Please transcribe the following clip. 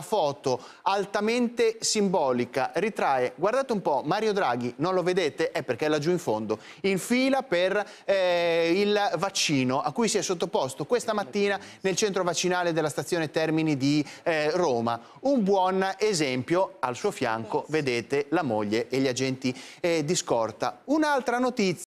foto altamente simbolica ritrae, guardate un po', Mario Draghi, non lo vedete? È perché è laggiù in fondo, in fila per eh, il vaccino a cui si è sottoposto questa mattina nel centro vaccinale della stazione Termini di eh, Roma. Un buon esempio, al suo fianco vedete la moglie e gli agenti eh, di scorta. Un'altra notizia